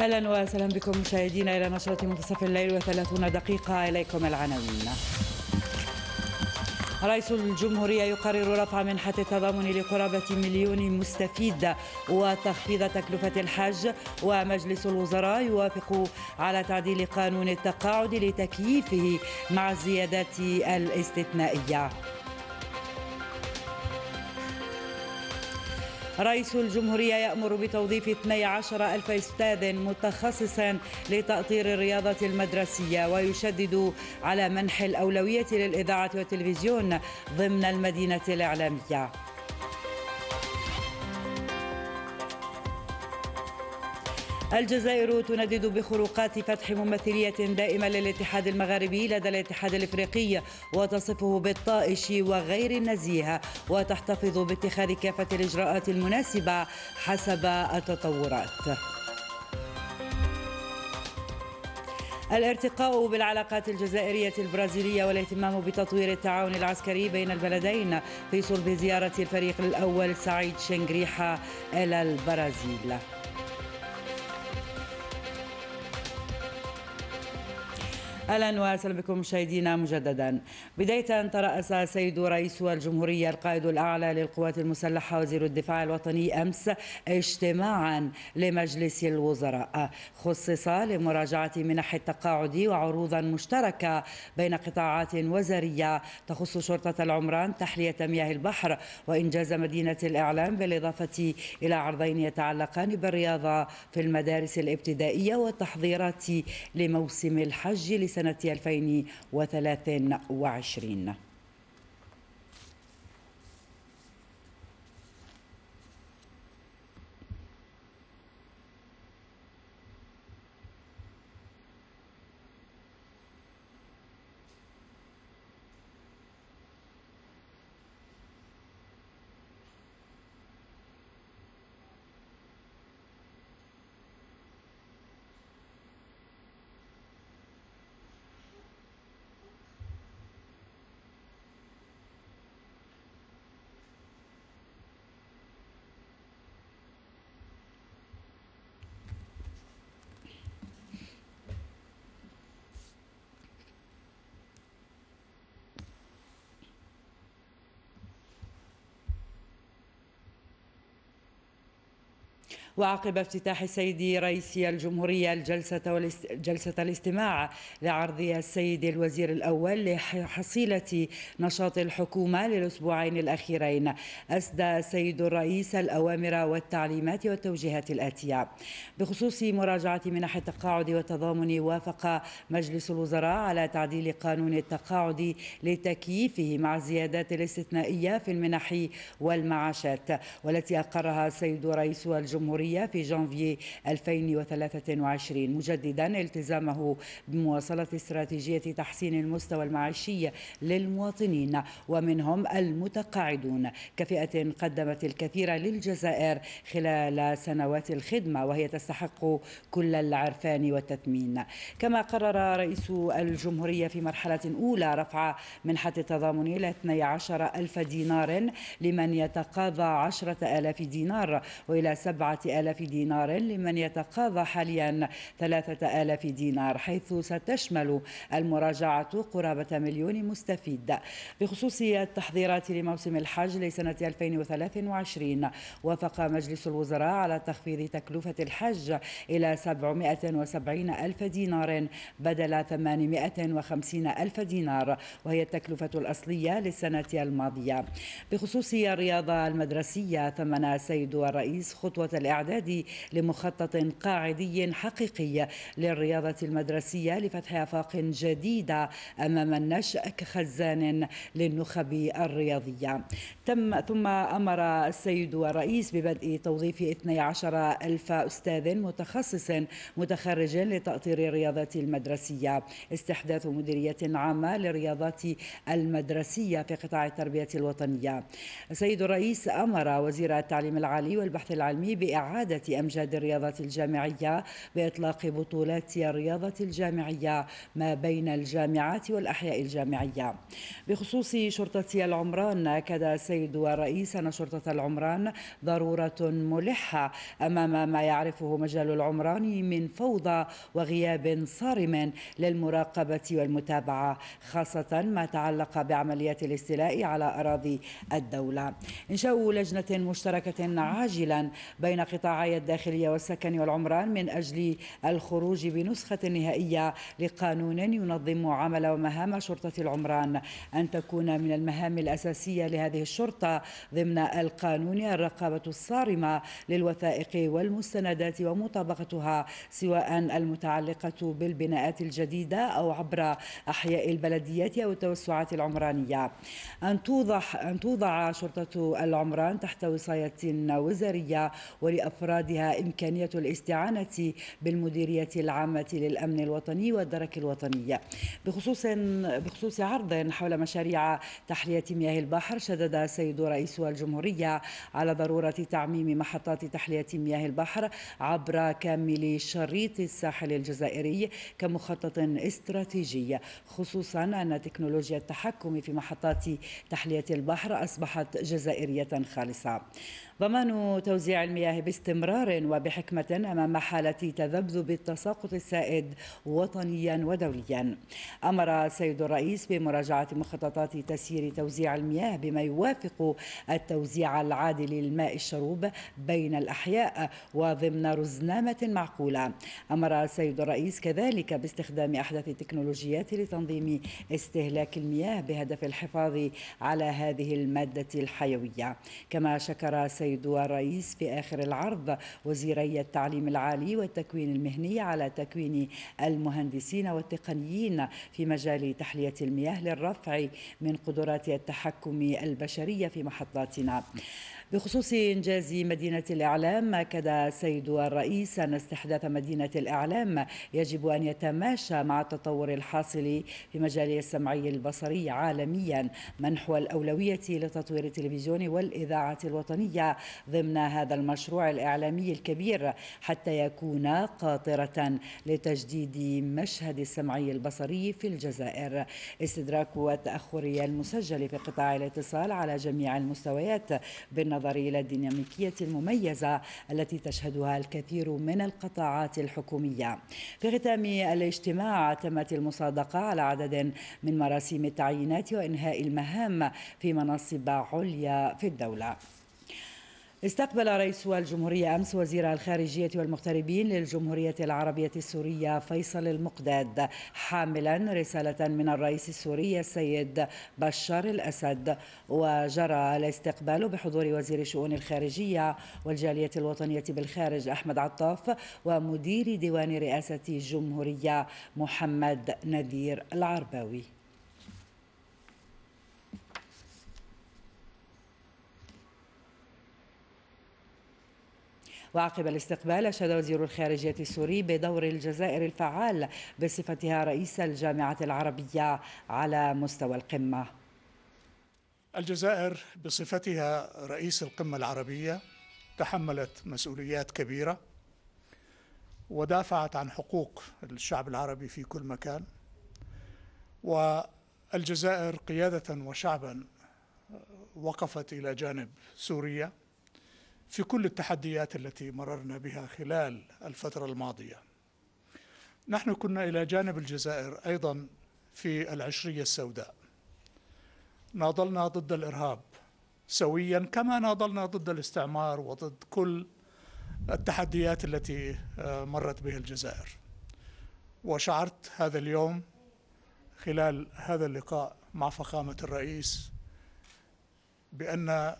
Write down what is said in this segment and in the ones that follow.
اهلا وسهلا بكم مشاهدينا الى نشره منتصف الليل وثلاثون دقيقه اليكم العناوين رئيس الجمهورية يقرر رفع منحة التضامن لقرابة مليون مستفيد وتخفيض تكلفة الحج ومجلس الوزراء يوافق على تعديل قانون التقاعد لتكييفه مع الزيادات الاستثنائية رئيس الجمهورية يأمر بتوظيف 12 ألف أستاذ متخصصا لتأطير الرياضة المدرسية ويشدد على منح الأولوية للإذاعة والتلفزيون ضمن المدينة الإعلامية الجزائر تندد بخروقات فتح ممثلية دائمة للاتحاد المغاربي لدى الاتحاد الافريقي وتصفه بالطائش وغير النزيه وتحتفظ باتخاذ كافة الإجراءات المناسبة حسب التطورات. الارتقاء بالعلاقات الجزائرية البرازيلية والاهتمام بتطوير التعاون العسكري بين البلدين في صلب زيارة الفريق الأول سعيد شنغريحة إلى البرازيل. اهلا وسهلا بكم مشاهدينا مجددا. بدايه تراس سيد رئيس الجمهوريه القائد الاعلى للقوات المسلحه وزير الدفاع الوطني امس اجتماعا لمجلس الوزراء خصص لمراجعه منح التقاعد وعروضا مشتركه بين قطاعات وزاريه تخص شرطه العمران تحليه مياه البحر وانجاز مدينه الاعلام بالاضافه الى عرضين يتعلقان بالرياضه في المدارس الابتدائيه والتحضيرات لموسم الحج لس سنة 2023 وعقب افتتاح السيد رئيس الجمهورية الجلسة جلسة الاستماع لعرض السيد الوزير الأول لحصيلة نشاط الحكومة للأسبوعين الأخيرين أسدى السيد الرئيس الأوامر والتعليمات والتوجيهات الآتية بخصوص مراجعة منح التقاعد والتضامن وافق مجلس الوزراء على تعديل قانون التقاعد لتكييفه مع الزيادات الاستثنائية في المنح والمعاشات والتي أقرها السيد رئيس الجمهورية الدولية في جانفي 2023 مجددا التزامه بمواصلة استراتيجية تحسين المستوى المعيشي للمواطنين ومنهم المتقاعدون كفئة قدمت الكثير للجزائر خلال سنوات الخدمة وهي تستحق كل العرفان والتثمين كما قرر رئيس الجمهورية في مرحلة أولى رفع منحة التضامن إلى 12 ألف دينار لمن يتقاضى 10 ألاف دينار وإلى 7 آلاف دينار لمن يتقاضى حاليا ثلاثة آلاف دينار حيث ستشمل المراجعة قرابة مليون مستفيد بخصوص التحضيرات لموسم الحج لسنة 2023 وافق مجلس الوزراء على تخفيض تكلفة الحج إلى 770 ألف دينار بدل 850 ألف دينار وهي التكلفة الأصلية للسنة الماضية بخصوص الرياضة المدرسية ثمن سيد الرئيس خطوة الإعلام الاستعداد لمخطط قاعدي حقيقي للرياضة المدرسية لفتح آفاق جديدة أمام النشأ كخزان للنخب الرياضية تم ثم أمر السيد الرئيس ببدء توظيف 12 ألف أستاذ متخصص متخرج لتأطير الرياضة المدرسية استحداث مديرية عامة للرياضات المدرسية في قطاع التربية الوطنية السيد الرئيس أمر وزير التعليم العالي والبحث العلمي بإعادة إعادة أمجاد الرياضة الجامعية بإطلاق بطولات الرياضة الجامعية ما بين الجامعات والأحياء الجامعية بخصوص شرطة العمران أكد السيد أن شرطة العمران ضرورة ملحة أمام ما يعرفه مجال العمران من فوضى وغياب صارم للمراقبة والمتابعة خاصة ما تعلق بعمليات الاستيلاء على أراضي الدولة إنشاء لجنة مشتركة عاجلا بين قطاع القطاعي الداخلية والسكن والعمران من أجل الخروج بنسخة نهائية لقانون ينظم عمل ومهام شرطة العمران أن تكون من المهام الأساسية لهذه الشرطة ضمن القانون الرقابة الصارمة للوثائق والمستندات ومطابقتها سواء المتعلقة بالبناءات الجديدة أو عبر أحياء البلديات أو التوسعات العمرانية أن توضح أن توضع شرطة العمران تحت وصاية وزارية ولأ أفرادها إمكانية الاستعانة بالمديرية العامة للأمن الوطني والدرك الوطنية بخصوص, بخصوص عرض حول مشاريع تحلية مياه البحر شدد السيد رئيس الجمهورية على ضرورة تعميم محطات تحلية مياه البحر عبر كامل شريط الساحل الجزائري كمخطط استراتيجي خصوصا أن تكنولوجيا التحكم في محطات تحلية البحر أصبحت جزائرية خالصة ضمان توزيع المياه باستمرار وبحكمة أمام حالة تذبذب التساقط السائد وطنيا ودوليا أمر السيد الرئيس بمراجعة مخططات تسيير توزيع المياه بما يوافق التوزيع العادل للماء الشروب بين الأحياء وضمن رزنامة معقولة أمر السيد الرئيس كذلك باستخدام أحدث التكنولوجيات لتنظيم استهلاك المياه بهدف الحفاظ على هذه المادة الحيوية كما شكر السيد الرئيس في آخر العام عرض وزيري التعليم العالي والتكوين المهني على تكوين المهندسين والتقنيين في مجال تحلية المياه للرفع من قدرات التحكم البشرية في محطاتنا بخصوص إنجاز مدينة الإعلام أكد السيد الرئيس أن استحداث مدينة الإعلام يجب أن يتماشى مع التطور الحاصل في مجال السمعي البصري عالميا منحو الأولوية لتطوير التلفزيون والإذاعة الوطنية ضمن هذا المشروع الإعلامي الكبير حتى يكون قاطرة لتجديد مشهد السمعي البصري في الجزائر استدراك التأخر المسجل في قطاع الاتصال على جميع المستويات بالنظر بالنظر إلى الديناميكية المميزة التي تشهدها الكثير من القطاعات الحكومية في ختام الاجتماع تمت المصادقة على عدد من مراسيم التعيينات وإنهاء المهام في مناصب عليا في الدولة استقبل رئيس الجمهورية أمس وزير الخارجية والمغتربين للجمهورية العربية السورية فيصل المقداد حاملا رسالة من الرئيس السوري السيد بشار الأسد وجرى الاستقبال بحضور وزير شؤون الخارجية والجالية الوطنية بالخارج أحمد عطاف ومدير ديوان رئاسة الجمهورية محمد نذير العرباوي وعقب الاستقبال أشاد وزير الخارجية السوري بدور الجزائر الفعال بصفتها رئيس الجامعة العربية على مستوى القمة الجزائر بصفتها رئيس القمة العربية تحملت مسؤوليات كبيرة ودافعت عن حقوق الشعب العربي في كل مكان والجزائر قيادة وشعبا وقفت إلى جانب سوريا في كل التحديات التي مررنا بها خلال الفترة الماضية نحن كنا إلى جانب الجزائر أيضا في العشرية السوداء ناضلنا ضد الإرهاب سويا كما ناضلنا ضد الاستعمار وضد كل التحديات التي آه، مرت بها الجزائر وشعرت هذا اليوم خلال هذا اللقاء مع فخامة الرئيس بأن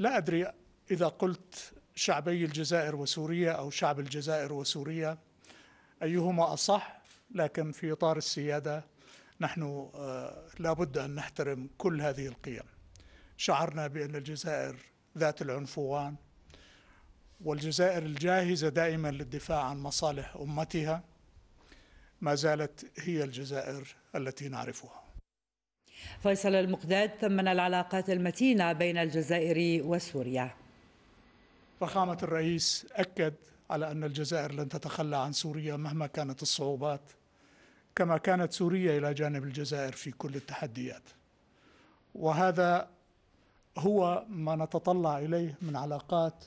لا أدري إذا قلت شعبي الجزائر وسوريا أو شعب الجزائر وسوريا أيهما أصح لكن في إطار السيادة نحن آه، لابد أن نحترم كل هذه القيم شعرنا بأن الجزائر ذات العنفوان والجزائر الجاهزة دائما للدفاع عن مصالح أمتها ما زالت هي الجزائر التي نعرفها فيصل المقداد ثمن العلاقات المتينة بين الجزائر وسوريا فخامة الرئيس أكد على أن الجزائر لن تتخلى عن سوريا مهما كانت الصعوبات كما كانت سوريا إلى جانب الجزائر في كل التحديات وهذا هو ما نتطلع إليه من علاقات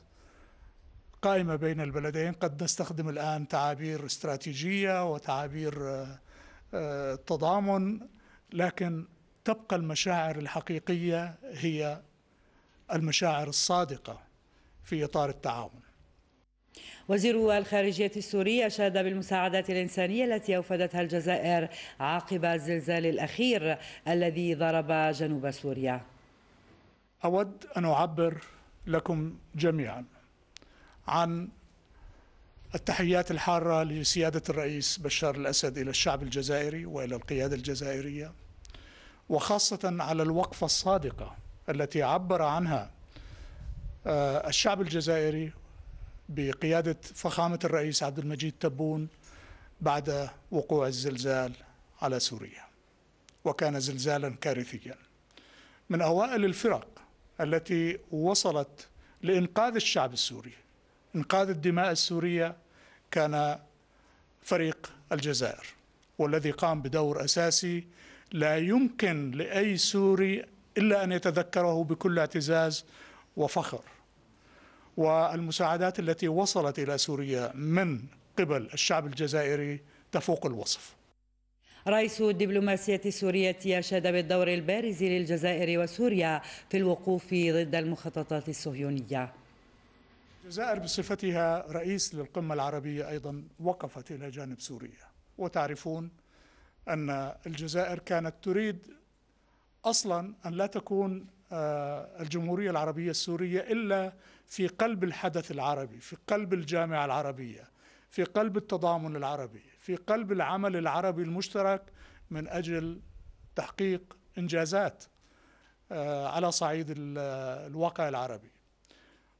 قائمة بين البلدين قد نستخدم الآن تعابير استراتيجية وتعابير آه، آه، تضامن لكن تبقى المشاعر الحقيقية هي المشاعر الصادقة في إطار التعاون وزير الخارجية السورية شاد بالمساعدات الإنسانية التي أوفدتها الجزائر عقب الزلزال الأخير الذي ضرب جنوب سوريا أود أن أعبر لكم جميعا عن التحيات الحارة لسيادة الرئيس بشار الأسد إلى الشعب الجزائري وإلى القيادة الجزائرية وخاصة على الوقفة الصادقة التي عبر عنها آه، الشعب الجزائري بقيادة فخامة الرئيس عبد المجيد تبون بعد وقوع الزلزال على سوريا وكان زلزالا كارثيا من أوائل الفرق التي وصلت لإنقاذ الشعب السوري إنقاذ الدماء السورية كان فريق الجزائر والذي قام بدور أساسي لا يمكن لأي سوري إلا أن يتذكره بكل اعتزاز وفخر والمساعدات التي وصلت إلى سوريا من قبل الشعب الجزائري تفوق الوصف رئيس الدبلوماسية السورية أشاد بالدور البارز للجزائر وسوريا في الوقوف ضد المخططات الصهيونية الجزائر بصفتها رئيس للقمة العربية أيضا وقفت إلى جانب سوريا وتعرفون أن الجزائر كانت تريد أصلا أن لا تكون آه، الجمهورية العربية السورية إلا في قلب الحدث العربي في قلب الجامعة العربية في قلب التضامن العربي في قلب العمل العربي المشترك من أجل تحقيق إنجازات آه، على صعيد آه، الواقع العربي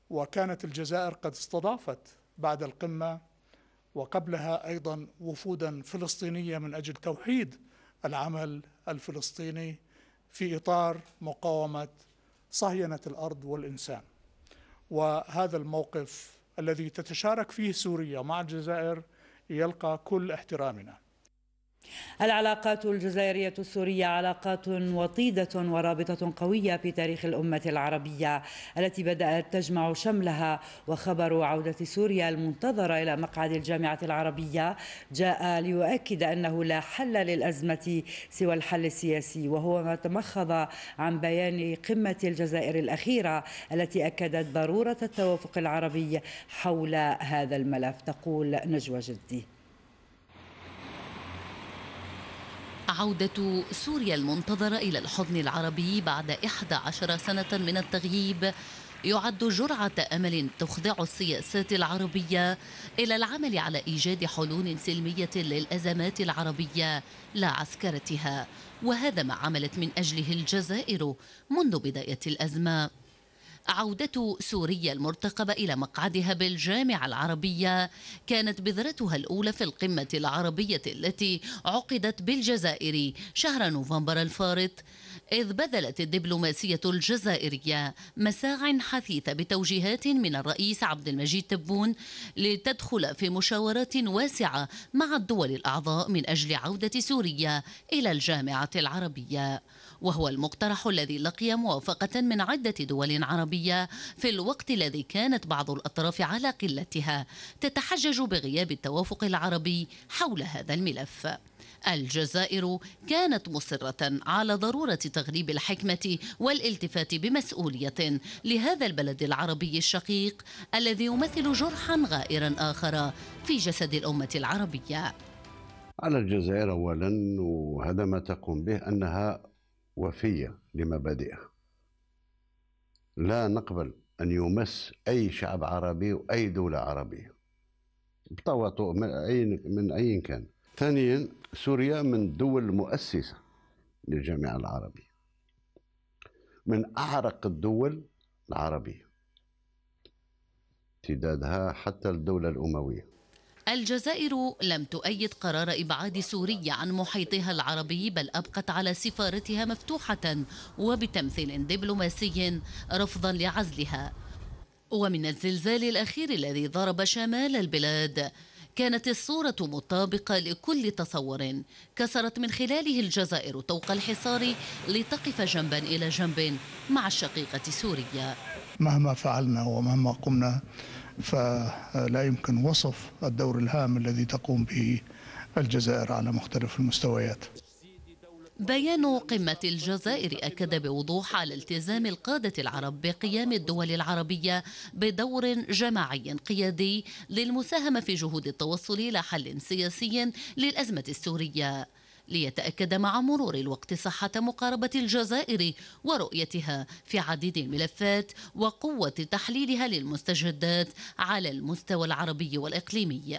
وكانت الجزائر قد استضافت بعد القمه وقبلها أيضا وفودا فلسطينية من أجل توحيد العمل الفلسطيني في إطار مقاومة صهينة الأرض والإنسان وهذا الموقف الذي تتشارك فيه سوريا مع الجزائر يلقى كل احترامنا العلاقات الجزائرية السورية علاقات وطيدة ورابطة قوية في تاريخ الأمة العربية التي بدأت تجمع شملها وخبر عودة سوريا المنتظرة إلى مقعد الجامعة العربية جاء ليؤكد أنه لا حل للأزمة سوى الحل السياسي وهو ما تمخض عن بيان قمة الجزائر الأخيرة التي أكدت ضرورة التوافق العربي حول هذا الملف تقول نجوى جدي عودة سوريا المنتظرة إلى الحضن العربي بعد 11 سنة من التغييب يعد جرعة أمل تخضع السياسات العربية إلى العمل على إيجاد حلول سلمية للأزمات العربية لا عسكرتها وهذا ما عملت من أجله الجزائر منذ بداية الأزمة عودة سوريا المرتقبة إلى مقعدها بالجامعة العربية كانت بذرتها الأولى في القمة العربية التي عقدت بالجزائر شهر نوفمبر الفارط إذ بذلت الدبلوماسية الجزائرية مساع حثيثة بتوجيهات من الرئيس عبد المجيد تبون لتدخل في مشاورات واسعة مع الدول الأعضاء من أجل عودة سوريا إلى الجامعة العربية وهو المقترح الذي لقي موافقة من عدة دول عربية العربية في الوقت الذي كانت بعض الأطراف على قلتها تتحجج بغياب التوافق العربي حول هذا الملف الجزائر كانت مصرة على ضرورة تغليب الحكمة والالتفات بمسؤولية لهذا البلد العربي الشقيق الذي يمثل جرحا غائرا آخر في جسد الأمة العربية على الجزائر أولا وهذا ما تقوم به أنها وفية لمبادئها لا نقبل أن يمس أي شعب عربي وأي دولة عربية بطواطو من أي من أي كان ثانيا سوريا من الدول المؤسسة للجامعة العربية من أعرق الدول العربية امتدادها حتى الدولة الأموية الجزائر لم تؤيد قرار إبعاد سوريا عن محيطها العربي بل أبقت على سفارتها مفتوحة وبتمثيل دبلوماسي رفضا لعزلها ومن الزلزال الأخير الذي ضرب شمال البلاد كانت الصورة مطابقة لكل تصور كسرت من خلاله الجزائر طوق الحصار لتقف جنبا إلى جنب مع الشقيقة سوريا مهما فعلنا ومهما قمنا فلا يمكن وصف الدور الهام الذي تقوم به الجزائر على مختلف المستويات بيان قمة الجزائر أكد بوضوح على التزام القادة العرب بقيام الدول العربية بدور جماعي قيادي للمساهمة في جهود التوصل إلى حل سياسي للأزمة السورية ليتأكد مع مرور الوقت صحة مقاربة الجزائر ورؤيتها في عديد الملفات وقوة تحليلها للمستجدات على المستوى العربي والإقليمي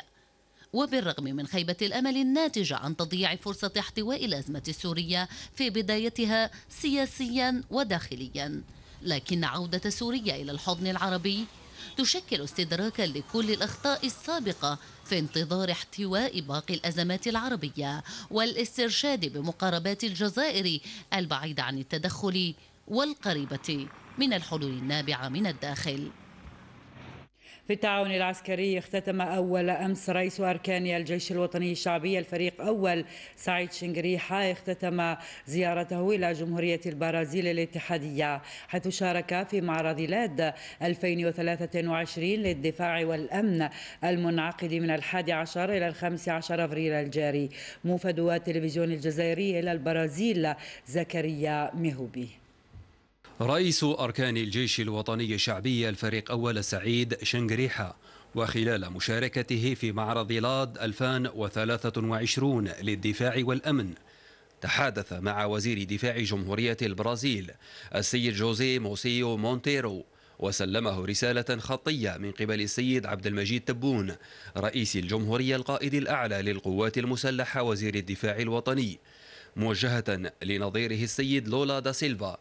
وبالرغم من خيبة الأمل الناتجة عن تضييع فرصة احتواء الأزمة السورية في بدايتها سياسيا وداخليا لكن عودة سوريا إلى الحضن العربي تشكل استدراكا لكل الأخطاء السابقة في انتظار احتواء باقي الأزمات العربية والاسترشاد بمقاربات الجزائر البعيدة عن التدخل والقريبة من الحلول النابعة من الداخل في التعاون العسكري اختتم أول أمس رئيس أركان الجيش الوطني الشعبي الفريق أول سعيد شنجريحة اختتم زيارته إلى جمهورية البرازيل الاتحادية حيث شارك في معرض لاد 2023 للدفاع والأمن المنعقد من الحادي عشر إلى الخامس عشر أبريل الجاري موفد تلفزيون الجزائري إلى البرازيل زكريا مهوبي رئيس أركان الجيش الوطني الشعبي الفريق أول السعيد شنقريحة وخلال مشاركته في معرض لاد 2023 للدفاع والأمن تحادث مع وزير دفاع جمهورية البرازيل السيد جوزي موسيو مونتيرو وسلمه رسالة خطية من قبل السيد عبد المجيد تبون رئيس الجمهورية القائد الأعلى للقوات المسلحة وزير الدفاع الوطني موجهة لنظيره السيد لولا دا سيلفا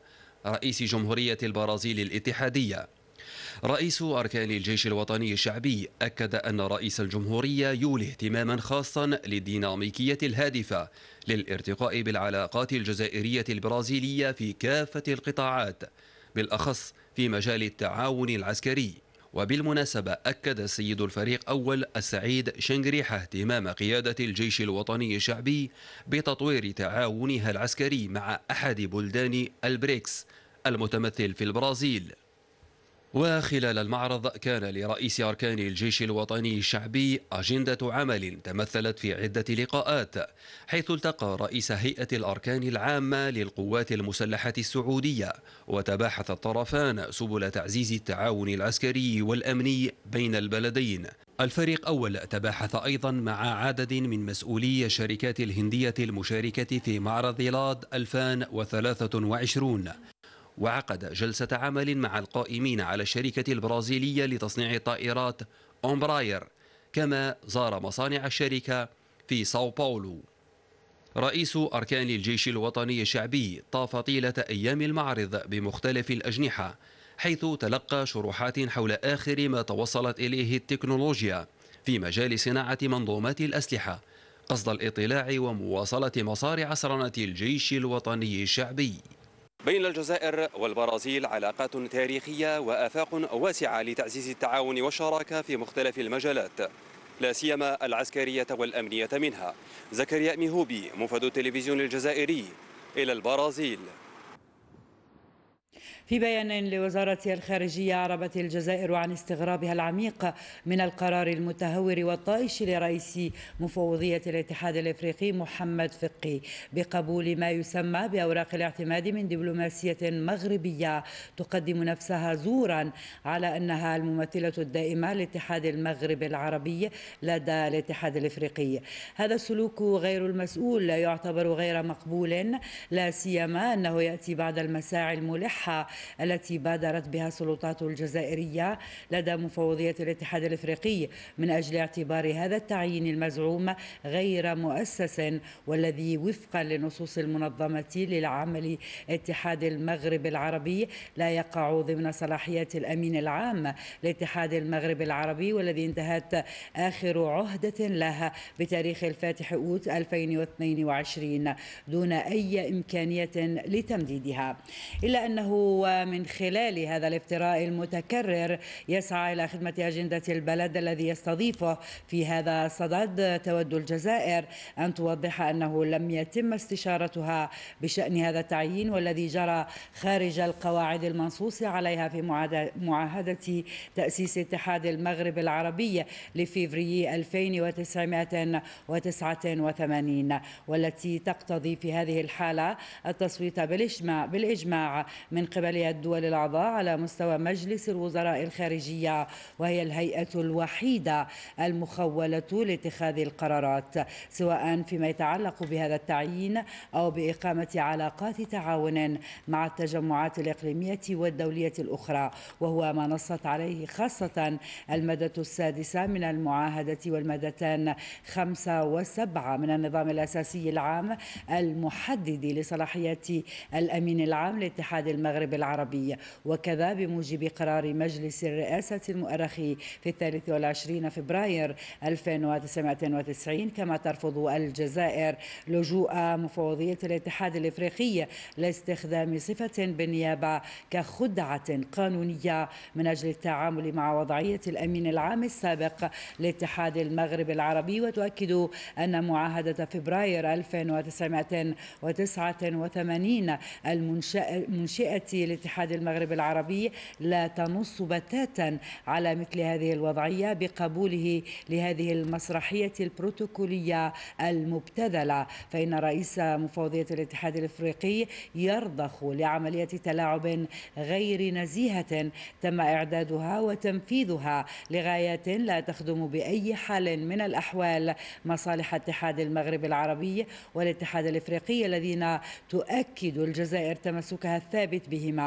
رئيس جمهورية البرازيل الاتحادية رئيس أركان الجيش الوطني الشعبي أكد أن رئيس الجمهورية يولي اهتماما خاصا للديناميكية الهادفة للارتقاء بالعلاقات الجزائرية البرازيلية في كافة القطاعات بالأخص في مجال التعاون العسكري وبالمناسبة أكد سيد الفريق أول السعيد شنغريحة اهتمام قيادة الجيش الوطني الشعبي بتطوير تعاونها العسكري مع أحد بلدان البريكس المتمثل في البرازيل وخلال المعرض كان لرئيس أركان الجيش الوطني الشعبي أجندة عمل تمثلت في عدة لقاءات حيث التقى رئيس هيئة الأركان العامة للقوات المسلحة السعودية وتباحث الطرفان سبل تعزيز التعاون العسكري والأمني بين البلدين الفريق أول تباحث أيضا مع عدد من مسؤولي الشركات الهندية المشاركة في معرض لاد 2023 وعقد جلسة عمل مع القائمين على الشركة البرازيلية لتصنيع طائرات أمبراير كما زار مصانع الشركة في ساو باولو رئيس أركان الجيش الوطني الشعبي طاف طيلة أيام المعرض بمختلف الأجنحة حيث تلقى شروحات حول آخر ما توصلت إليه التكنولوجيا في مجال صناعة منظومات الأسلحة قصد الاطلاع ومواصلة مسار عصرنة الجيش الوطني الشعبي بين الجزائر والبرازيل علاقات تاريخية وآفاق واسعة لتعزيز التعاون والشراكة في مختلف المجالات لا سيما العسكرية والأمنية منها زكريا ميهوبي مفاد التلفزيون الجزائري إلى البرازيل في بيان لوزارة الخارجية عربت الجزائر عن استغرابها العميق من القرار المتهور والطائش لرئيس مفوضية الاتحاد الافريقي محمد فقي بقبول ما يسمى بأوراق الاعتماد من دبلوماسية مغربية تقدم نفسها زورا على أنها الممثلة الدائمة لاتحاد المغرب العربي لدى الاتحاد الافريقي هذا السلوك غير المسؤول لا يعتبر غير مقبول لا سيما أنه يأتي بعد المساعي الملحة التي بادرت بها السلطات الجزائرية لدى مفوضية الاتحاد الافريقي من اجل اعتبار هذا التعيين المزعوم غير مؤسس والذي وفقا لنصوص المنظمة للعمل اتحاد المغرب العربي لا يقع ضمن صلاحيات الامين العام لاتحاد المغرب العربي والذي انتهت اخر عهدة له بتاريخ الفاتح اوت 2022 دون اي امكانية لتمديدها الا انه ومن خلال هذا الافتراء المتكرر يسعى إلى خدمة أجندة البلد الذي يستضيفه في هذا الصدد تود الجزائر أن توضح أنه لم يتم استشارتها بشأن هذا التعيين والذي جرى خارج القواعد المنصوص عليها في معاهدة تأسيس اتحاد المغرب العربي لفيفري 1989 والتي تقتضي في هذه الحالة التصويت بالإجماع, بالإجماع من قبل تتبادلها الدول الأعضاء على مستوى مجلس الوزراء الخارجية وهي الهيئة الوحيدة المخولة لاتخاذ القرارات سواء فيما يتعلق بهذا التعيين أو بإقامة علاقات تعاون مع التجمعات الإقليمية والدولية الأخرى وهو ما نصت عليه خاصة المادة السادسة من المعاهدة والمادتان خمسة وسبعة من النظام الأساسي العام المحدد لصلاحيات الأمين العام لاتحاد المغرب العربية وكذا بموجب قرار مجلس الرئاسة المؤرخ في 23 فبراير 1990 كما ترفض الجزائر لجوء مفوضية الاتحاد الإفريقي لاستخدام صفة بالنيابة كخدعة قانونية من أجل التعامل مع وضعية الأمين العام السابق لاتحاد المغرب العربي وتؤكد أن معاهدة فبراير 1989 المنشئة الاتحاد المغربي العربي لا تنص بتاتا على مثل هذه الوضعية بقبوله لهذه المسرحية البروتوكولية المبتذلة فإن رئيس مفوضية الاتحاد الافريقي يرضخ لعملية تلاعب غير نزيهة تم إعدادها وتنفيذها لغايات لا تخدم بأي حال من الأحوال مصالح اتحاد المغرب العربي والاتحاد الافريقي الذين تؤكد الجزائر تمسكها الثابت بهما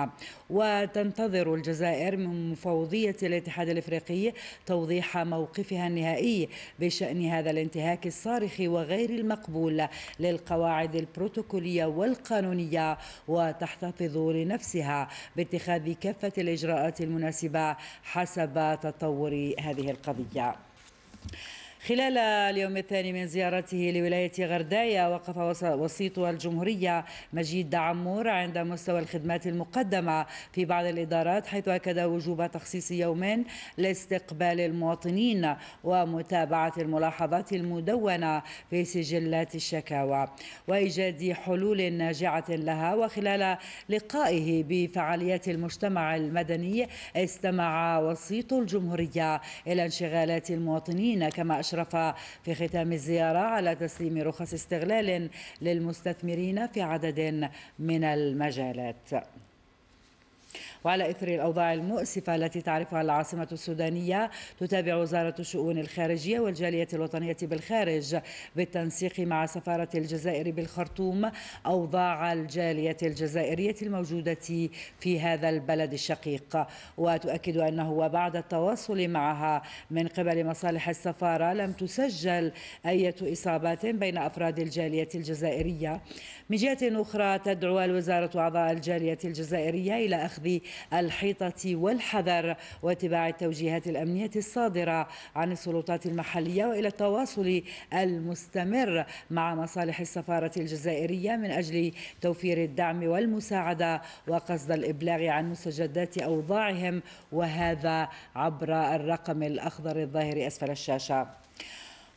وتنتظر الجزائر من مفوضية الاتحاد الإفريقي توضيح موقفها النهائي بشأن هذا الانتهاك الصارخ وغير المقبول للقواعد البروتوكولية والقانونية وتحتفظ لنفسها باتخاذ كافة الإجراءات المناسبة حسب تطور هذه القضية. خلال اليوم الثاني من زيارته لولاية غردايا وقف وسيط الجمهورية مجيد دعمور عند مستوى الخدمات المقدمة في بعض الإدارات حيث أكد وجوب تخصيص يومين لاستقبال المواطنين ومتابعة الملاحظات المدونة في سجلات الشكاوى وإيجاد حلول ناجعة لها وخلال لقائه بفعاليات المجتمع المدني استمع وسيط الجمهورية إلى انشغالات المواطنين كما أشرت أشرف في ختام الزيارة على تسليم رخص استغلال للمستثمرين في عدد من المجالات وعلى إثر الأوضاع المؤسفة التي تعرفها العاصمة السودانية تتابع وزارة الشؤون الخارجية والجالية الوطنية بالخارج بالتنسيق مع سفارة الجزائر بالخرطوم أوضاع الجالية الجزائرية الموجودة في هذا البلد الشقيق وتؤكد أنه وبعد التواصل معها من قبل مصالح السفارة لم تسجل أي إصابات بين أفراد الجالية الجزائرية من جهة أخرى تدعو الوزارة أعضاء الجالية الجزائرية إلى أخذ الحيطة والحذر واتباع التوجيهات الأمنية الصادرة عن السلطات المحلية وإلى التواصل المستمر مع مصالح السفارة الجزائرية من أجل توفير الدعم والمساعدة وقصد الإبلاغ عن مستجدات أوضاعهم وهذا عبر الرقم الأخضر الظاهر أسفل الشاشة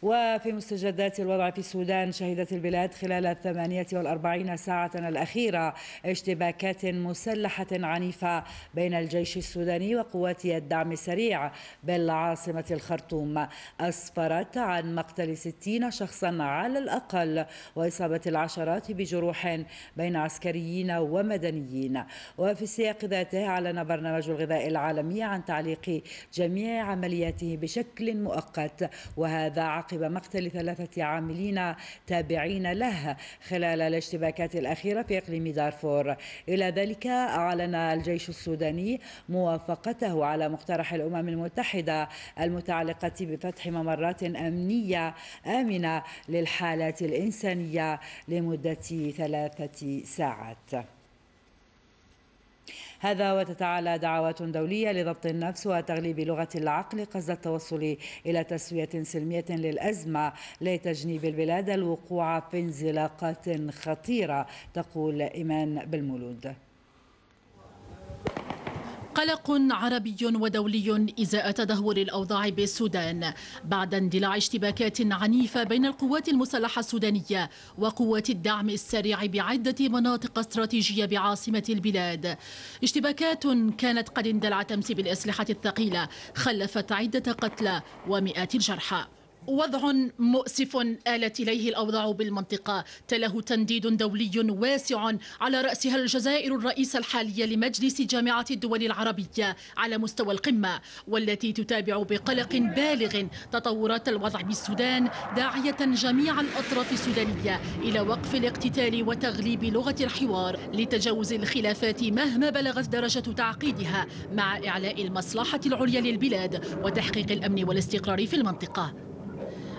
وفي مستجدات الوضع في السودان شهدت البلاد خلال الثمانية والأربعين ساعة الأخيرة اشتباكات مسلحة عنيفة بين الجيش السوداني وقوات الدعم السريع بالعاصمة الخرطوم أسفرت عن مقتل 60 شخصا على الأقل وإصابة العشرات بجروح بين عسكريين ومدنيين وفي السياق ذاته أعلن برنامج الغذاء العالمي عن تعليق جميع عملياته بشكل مؤقت وهذا عقب مقتل ثلاثة عاملين تابعين له خلال الاشتباكات الأخيرة في إقليم دارفور إلى ذلك أعلن الجيش السوداني موافقته على مقترح الأمم المتحدة المتعلقة بفتح ممرات أمنية آمنة للحالات الإنسانية لمدة ثلاثة ساعات هذا وتتعالى دعوات دولية لضبط النفس وتغليب لغة العقل قصد التوصل إلى تسوية سلمية للأزمة لتجنيب البلاد الوقوع في انزلاقات خطيرة تقول إيمان بالمولود قلق عربي ودولي إزاء تدهور الأوضاع بالسودان بعد اندلاع اشتباكات عنيفة بين القوات المسلحة السودانية وقوات الدعم السريع بعدة مناطق استراتيجية بعاصمة البلاد اشتباكات كانت قد اندلعت أمس بالأسلحة الثقيلة خلفت عدة قتلى ومئات الجرحى وضع مؤسف آلت إليه الأوضاع بالمنطقة تله تنديد دولي واسع على رأسها الجزائر الرئيس الحالية لمجلس جامعة الدول العربية على مستوى القمة والتي تتابع بقلق بالغ تطورات الوضع بالسودان داعية جميع الأطراف السودانية إلى وقف الاقتتال وتغليب لغة الحوار لتجاوز الخلافات مهما بلغت درجة تعقيدها مع إعلاء المصلحة العليا للبلاد وتحقيق الأمن والاستقرار في المنطقة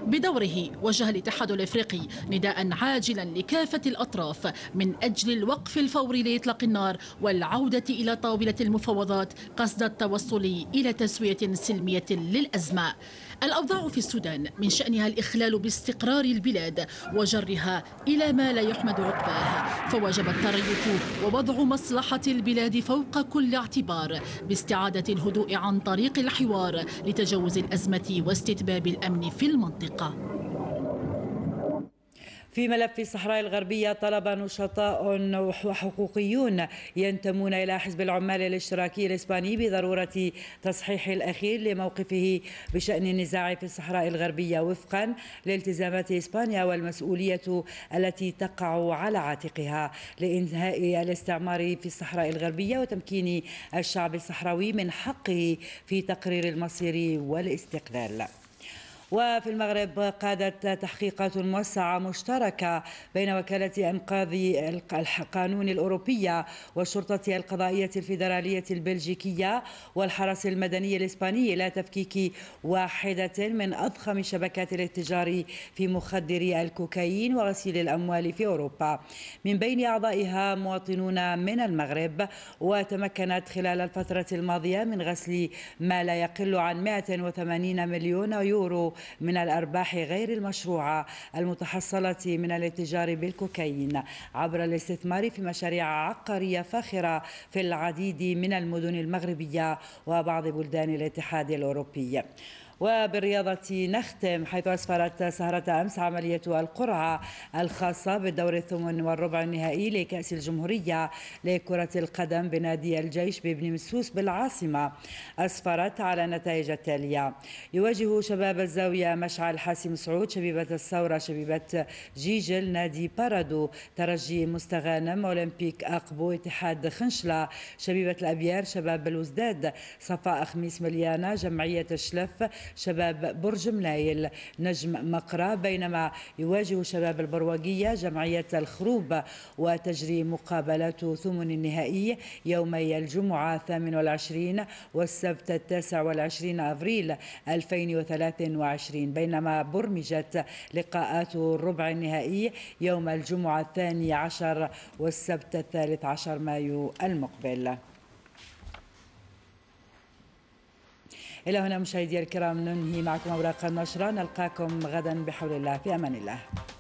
بدوره وجه الاتحاد الافريقي نداء عاجلا لكافه الاطراف من اجل الوقف الفوري لاطلاق النار والعوده الى طاوله المفاوضات قصد التوصل الى تسويه سلميه للازمه الأوضاع في السودان من شأنها الإخلال باستقرار البلاد وجرها إلى ما لا يحمد عقباه فوجب التريث ووضع مصلحة البلاد فوق كل اعتبار باستعادة الهدوء عن طريق الحوار لتجاوز الأزمة واستتباب الأمن في المنطقة في ملف الصحراء الغربية طلب نشطاء وحقوقيون ينتمون إلى حزب العمال الاشتراكي الإسباني بضرورة تصحيح الأخير لموقفه بشأن النزاع في الصحراء الغربية وفقا لالتزامات إسبانيا والمسؤولية التي تقع على عاتقها لإنهاء الاستعمار في الصحراء الغربية وتمكين الشعب الصحراوي من حقه في تقرير المصير والاستقلال وفي المغرب قادت تحقيقات موسعة مشتركة بين وكالة إنقاذ القانون الأوروبية والشرطة القضائية الفيدرالية البلجيكية والحرس المدني الإسباني إلى تفكيك واحدة من أضخم شبكات الاتجار في مخدري الكوكايين وغسيل الأموال في أوروبا من بين أعضائها مواطنون من المغرب وتمكنت خلال الفترة الماضية من غسل ما لا يقل عن 180 مليون يورو من الأرباح غير المشروعة المتحصلة من الاتجار بالكوكايين عبر الاستثمار في مشاريع عقارية فاخرة في العديد من المدن المغربية وبعض بلدان الاتحاد الأوروبي وبالرياضة نختم حيث أسفرت سهرة أمس عملية القرعة الخاصة بالدور الثمن والربع النهائي لكأس الجمهورية لكرة القدم بنادي الجيش بابن مسوس بالعاصمة أسفرت على النتائج التالية يواجه شباب الزاوية مشعل حاسم سعود شبيبة الثورة شبيبة جيجل نادي بارادو ترجي مستغانم أولمبيك أقبو اتحاد خنشلة شبيبة الأبيار شباب الوزداد صفاء خميس مليانة جمعية الشلف شباب برج ملايل نجم مقرى بينما يواجه شباب البرواقية جمعية الخروب وتجري مقابلات ثمن النهائي يومي الجمعة 28 والسبت 29 أفريل 2023 بينما برمجت لقاءات الربع النهائي يوم الجمعة الثاني عشر والسبت الثالث عشر مايو المقبل إلى هنا مشاهدي الكرام ننهي معكم أوراق النشرة نلقاكم غدا بحول الله في أمان الله